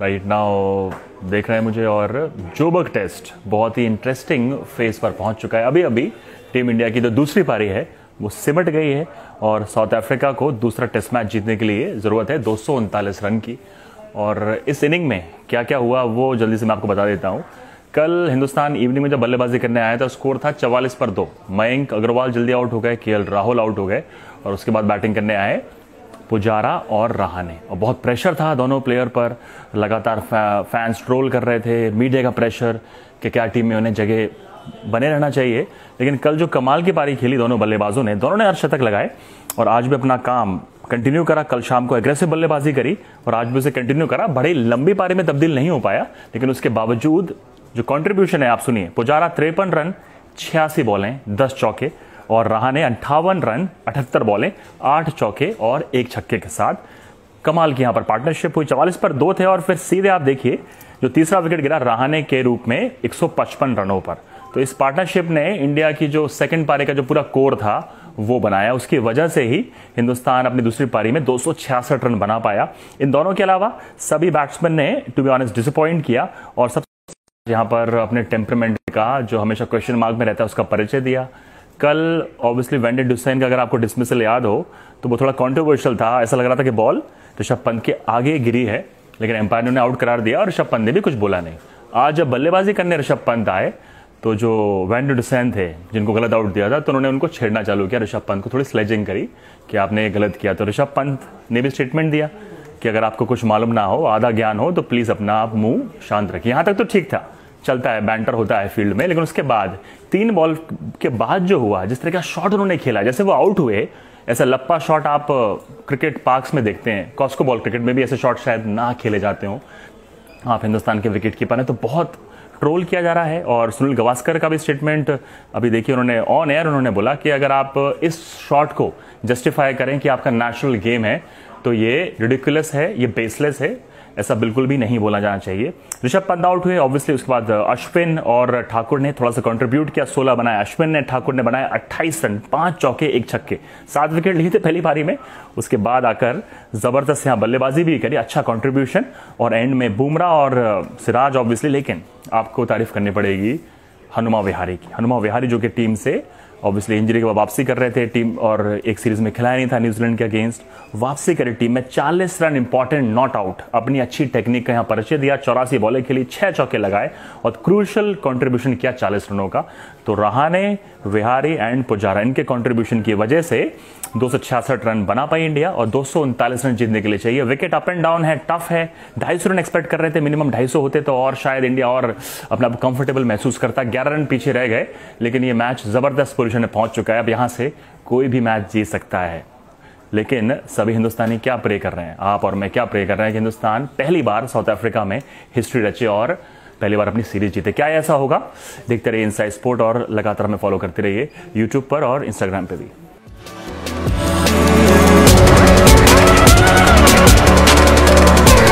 right now देख रहे हैं मुझे और जोबक टेस्ट बहुत ही इंटरेस्टिंग फेज पर पहुंच चुका है अभी अभी टीम इंडिया की जो तो दूसरी पारी है वो सिमट गई है और साउथ अफ्रीका को दूसरा टेस्ट मैच जीतने के लिए ज़रूरत है दो रन की और इस इनिंग में क्या क्या हुआ वो जल्दी से मैं आपको बता देता हूँ कल हिंदुस्तान इवनिंग में जब बल्लेबाजी करने आया था स्कोर था चवालीस पर दो मयंक अग्रवाल जल्दी आउट हो गए के राहुल आउट हो गए और उसके बाद बैटिंग करने आए पुजारा और रहाने और बहुत प्रेशर था दोनों प्लेयर पर लगातार फैंस ट्रोल कर रहे थे मीडिया का प्रेशर कि क्या टीम में उन्हें जगह बने रहना चाहिए लेकिन कल जो कमाल की पारी खेली दोनों बल्लेबाजों ने दोनों ने हर शतक लगाए और आज भी अपना काम कंटिन्यू करा कल शाम को एग्रेसिव बल्लेबाजी करी और आज भी उसे कंटिन्यू करा बड़ी लंबी पारी में तब्दील नहीं हो पाया लेकिन उसके बावजूद जो कंट्रीब्यूशन है आप सुनिए पुजारा तिरपन रन छियासी बॉलें दस चौके और रहा ने अंठावन रन अठहत्तर बॉलें आठ चौके और एक छक्के के साथ कमाल की यहां पर पार्टनरशिप हुई चवालीस पर दो थे और फिर सीधे आप देखिए जो तीसरा विकेट गिरा रहाने के रूप में 155 रनों पर तो इस पार्टनरशिप ने इंडिया की जो सेकंड पारी का जो पूरा कोर था वो बनाया उसकी वजह से ही हिंदुस्तान अपनी दूसरी पारी में 266 रन बना पाया इन दोनों के अलावा सभी बैट्समैन ने टू बी ऑनेस्ट डिसअपॉइंट किया और सबसे यहां पर अपने टेम्परमेंट का जो हमेशा क्वेश्चन मार्क में रहता है उसका परिचय दिया कल ऑब्वियसली वेंडेड डुसैन का अगर आपको डिसमिसल याद हो तो वो थोड़ा कॉन्ट्रोवर्शियल था ऐसा लग रहा था कि बॉल ऋषभ पंत के आगे गिरी है लेकिन एम्पायर ने आउट करार दिया और ऋषभ पंत ने भी कुछ बोला नहीं आज जब बल्लेबाजी करने ऋषभ पंत आए तो जो वेंडेड डुसैन थे जिनको गलत आउट दिया था तो उन्होंने उनको छेड़ना चालू किया ऋषभ पंत को थोड़ी स्लेजिंग करी कि आपने गलत किया तो ऋषभ पंत ने भी स्टेटमेंट दिया कि अगर आपको कुछ मालूम ना हो आधा ज्ञान हो तो प्लीज़ अपना आप मुंह शांत रखिए यहाँ तक तो ठीक था चलता है बैंटर होता है फील्ड में लेकिन उसके बाद तीन बॉल के बाद जो हुआ जिस तरह का शॉट उन्होंने खेला जैसे वो आउट हुए ऐसा लप्पा शॉट आप क्रिकेट पार्क्स में देखते हैं कॉस्को बॉल क्रिकेट में भी ऐसे शॉट शायद ना खेले जाते हो आप हाँ, हिंदुस्तान के विकेट कीपर हैं तो बहुत ट्रोल किया जा रहा है और सुनील गवास्कर का भी स्टेटमेंट अभी देखिए उन्होंने ऑन एयर उन्होंने बोला कि अगर आप इस शॉट को जस्टिफाई करें कि आपका नेशनल गेम है तो ये रिडिकुलस है ये बेसलेस है ऐसा बिल्कुल भी नहीं बोला जाना चाहिए ऋषभ पंत आउट हुए ऑब्वियसली उसके बाद uh, अश्विन और ठाकुर ने थोड़ा सा कंट्रीब्यूट किया सोलह बनाया अश्विन ने ठाकुर ने बनाया अट्ठाईस रन पांच चौके एक छक्के सात विकेट लिए थे पहली पारी में उसके बाद आकर जबरदस्त यहां बल्लेबाजी भी करी अच्छा कॉन्ट्रीब्यूशन और एंड में बुमरा और uh, सिराज ऑब्वियसली लेकिन आपको तारीफ करनी पड़ेगी हनुमा विहारी की हनुमा विहारी जो कि टीम से ऑब्वियसली इंजरी के बाद वापसी कर रहे थे टीम और एक सीरीज में खिलाया नहीं था न्यूजीलैंड के अगेंस्ट वापसी करी टीम में चालीस रन इंपॉर्टेंट नॉट आउट अपनी अच्छी टेक्निक का यहाँ परिचय दिया चौरासी बॉले के लिए छह चौके लगाए और क्रूशल कॉन्ट्रीब्यूशन किया चालीस रनों का तो रहाने विहारी एंड पुजारा इनके कॉन्ट्रीब्यूशन की वजह से दो रन बना पाई इंडिया और दो रन जीतने के लिए चाहिए विकेट अप एंड डाउन है टफ है ढाई रन एक्सपेक्ट कर रहे थे मिनिमम ढाई होते तो और शायद इंडिया और अपना कंफर्टेबल महसूस करता ग्यारह रन पीछे रह गए लेकिन ये मैच जबरदस्त पोजिशन पोजीशन में पहुंच चुका है अब यहां से कोई भी मैच जीत सकता है लेकिन सभी हिंदुस्तानी क्या प्रे कर रहे हैं आप और मैं क्या प्रे कर रहे हैं कि हिंदुस्तान पहली बार साउथ अफ्रीका में हिस्ट्री रचे और पहली बार अपनी सीरीज जीते क्या ऐसा होगा देखते रहिए इनसाइड स्पोर्ट और लगातार हमें फॉलो करते रहिए यूट्यूब पर और इंस्टाग्राम पर भी